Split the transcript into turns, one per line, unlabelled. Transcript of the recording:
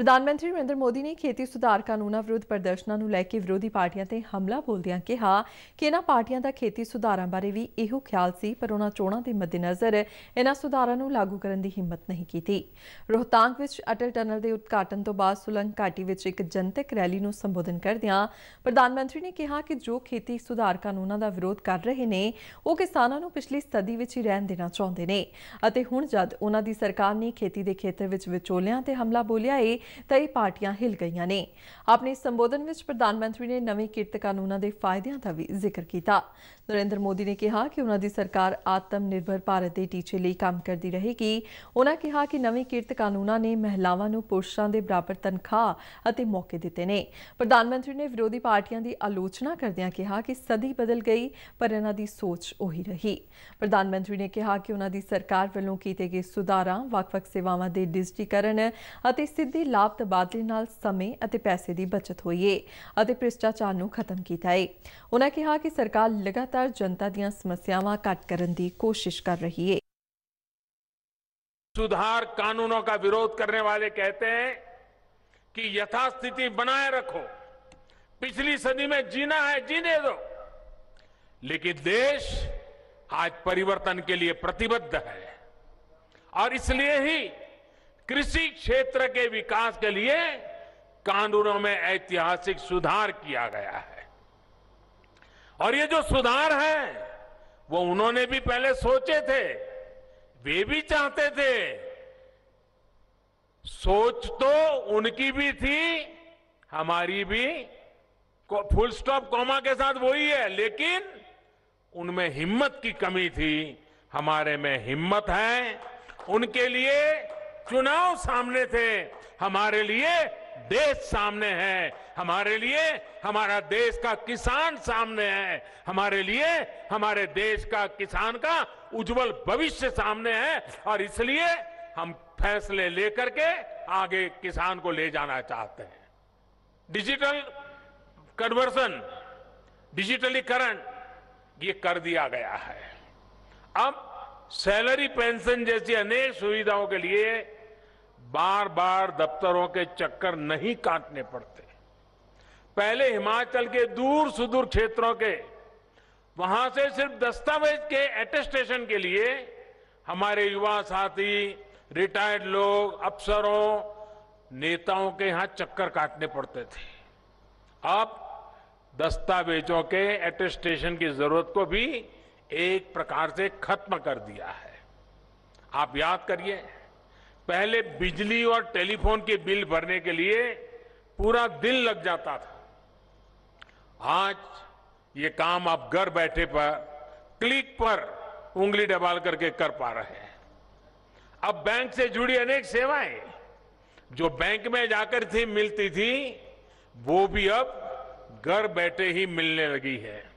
ਪ੍ਰਧਾਨ ਮੰਤਰੀ ਨਰਿੰਦਰ ਮੋਦੀ ਨੇ ਖੇਤੀ ਸੁਧਾਰ ਕਾਨੂੰਨਾਂ ਵਿਰੁੱਧ ਪ੍ਰਦਰਸ਼ਨਾਂ ਨੂੰ ਲੈ ਕੇ ਵਿਰੋਧੀ ਪਾਰਟੀਆਂ ਤੇ ਹਮਲਾ ਬੋਲਦਿਆਂ ਕਿਹਾ ਕਿ ਇਹਨਾਂ ਪਾਰਟੀਆਂ ਦਾ ਖੇਤੀ ਸੁਧਾਰਾਂ ਬਾਰੇ ਵੀ ਇਹੋ ਖਿਆਲ ਸੀ ਪਰ ਉਹਨਾਂ ਚੋਣਾਂ ਦੇ ਮੱਦੇਨਜ਼ਰ ਇਹਨਾਂ ਸੁਧਾਰਾਂ ਨੂੰ ਲਾਗੂ ਕਰਨ ਦੀ ਹਿੰਮਤ ਨਹੀਂ ਕੀਤੀ ਰੋਹਤਾਂਗ ਵਿੱਚ ਅਟਲ ਟਨਲ ਦੇ ਉਦਘਾਟਨ ਤੋਂ ਬਾਅਦ ਸੁਲੰਗ ਘਾਟੀ ਵਿੱਚ ਇੱਕ ਜਨਤਕ ਰੈਲੀ ਨੂੰ ਸੰਬੋਧਨ ਕਰਦਿਆਂ ਪ੍ਰਧਾਨ ਮੰਤਰੀ ਨੇ ਕਿਹਾ ਕਿ ਜੋ ਖੇਤੀ ਸੁਧਾਰ ਕਾਨੂੰਨਾਂ ਦਾ ਵਿਰੋਧ ਕਰ ਰਹੇ ਨੇ ਉਹ ਕਿਸਾਨਾਂ ਨੂੰ ਪਿਛਲੀ ਸਦੀ ਵਿੱਚ ਹੀ ਰਹਿਣ ਦੇਣਾ ਚਾਹੁੰਦੇ ਨੇ ਅਤੇ ਹੁਣ ਜਦ ਉਹਨਾਂ ਦੀ ਸਰਕਾਰ ਨੇ ਖੇਤੀ ਦੇ ਖੇਤਰ ਵਿੱਚ ਵਿਚੋਲਿਆਂ ਤੇ ਹਮਲਾ ਬੋਲਿਆ ਏ ਕਈ ਪਾਰਟੀਆਂ ਹਿਲ ਗਈਆਂ ਨੇ ਆਪਣੇ ਸੰਬੋਧਨ ਵਿੱਚ ਪ੍ਰਧਾਨ ਮੰਤਰੀ ਨੇ ਨਵੇਂ ਕਿਰਤ ਕਾਨੂੰਨਾਂ ਦੇ ਫਾਇਦਿਆਂ ਦਾ ਵੀ ਜ਼ਿਕਰ ਕੀਤਾ ਨਰਿੰਦਰ ਮੋਦੀ ਨੇ ਕਿਹਾ ਕਿ ਉਹਨਾਂ ਦੀ ਸਰਕਾਰ ਆਤਮ ਨਿਰਭਰ ਭਾਰਤ ਦੇ ਟੀਚੇ ਲਈ ਕੰਮ ਕਰਦੀ ਰਹੇਗੀ ਉਹਨਾਂ ਕਿਹਾ ਕਿ ਨਵੇਂ ਕਿਰਤ ਕਾਨੂੰਨਾਂ ਨੇ ਮਹਿਲਾਵਾਂ ਨੂੰ ਪੁਰਸ਼ਾਂ ਦੇ ਬਰਾਬਰ ਤਨਖਾਹ ਅਤੇ ਮੌਕੇ ਦਿੱਤੇ ਨੇ ਪ੍ਰਧਾਨ ਮੰਤਰੀ ਨੇ ਵਿਰੋਧੀ ਪਾਰਟੀਆਂ ਦੀ ਆਲੋਚਨਾ ਕਰਦਿਆਂ ਕਿਹਾ ਕਿ ਸਦੀ ਬਦਲ ਗਈ ਪਰ ਇਹਨਾਂ ਦੀ ਸੋਚ ਉਹੀ ਰਹੀ ਪ੍ਰਧਾਨ ਮੰਤਰੀ ਨੇ ਕਿਹਾ ਕਿ ਉਹਨਾਂ ਦੀ ਸਰਕਾਰ ਵੱਲੋਂ ਕੀਤੇ ਗਏ ਸੁਧਾਰਾਂ ਵੱਖ-ਵੱਖ ਸੇਵਾਵਾਂ ਦੇ ਡਿਜੀਟੀਕਰਨ ਅਤੇ ਸਿੱਧੀ लाभ तबादले समय पैसे की बचत हुई है भ्रिष्टाचार न खत्म किया है उन्होंने कहा कि सरकार लगातार जनता दस्यावान घट करने की कोशिश कर रही है
सुधार कानूनों का विरोध करने वाले कहते हैं कि यथास्थिति बनाए रखो पिछली सदी में जीना है जीने दो लेकिन देश आज परिवर्तन के लिए प्रतिबद्ध है और इसलिए ही कृषि क्षेत्र के विकास के लिए कानूनों में ऐतिहासिक सुधार किया गया है और ये जो सुधार है वो उन्होंने भी पहले सोचे थे वे भी चाहते थे सोच तो उनकी भी थी हमारी भी फुल स्टॉप कॉमा के साथ वही है लेकिन उनमें हिम्मत की कमी थी हमारे में हिम्मत है उनके लिए चुनाव सामने थे हमारे लिए देश सामने है हमारे लिए हमारा देश का किसान सामने है हमारे लिए हमारे देश का किसान का उज्जवल भविष्य सामने है और इसलिए हम फैसले लेकर के आगे किसान को ले जाना चाहते हैं डिजिटल कन्वर्सन डिजिटलीकरण ये कर दिया गया है अब सैलरी पेंशन जैसी अनेक सुविधाओं के लिए बार बार दफ्तरों के चक्कर नहीं काटने पड़ते पहले हिमाचल के दूर सुदूर क्षेत्रों के वहां से सिर्फ दस्तावेज के एटेस्टेशन के लिए हमारे युवा साथी रिटायर्ड लोग अफसरों नेताओं के यहां चक्कर काटने पड़ते थे अब दस्तावेजों के एटेस्टेशन की जरूरत को भी एक प्रकार से खत्म कर दिया है आप याद करिए पहले बिजली और टेलीफोन के बिल भरने के लिए पूरा दिन लग जाता था आज ये काम आप घर बैठे पर क्लिक पर उंगली डबाल करके कर पा रहे हैं अब बैंक से जुड़ी अनेक सेवाएं जो बैंक में जाकर थी मिलती थी वो भी अब घर बैठे ही मिलने लगी है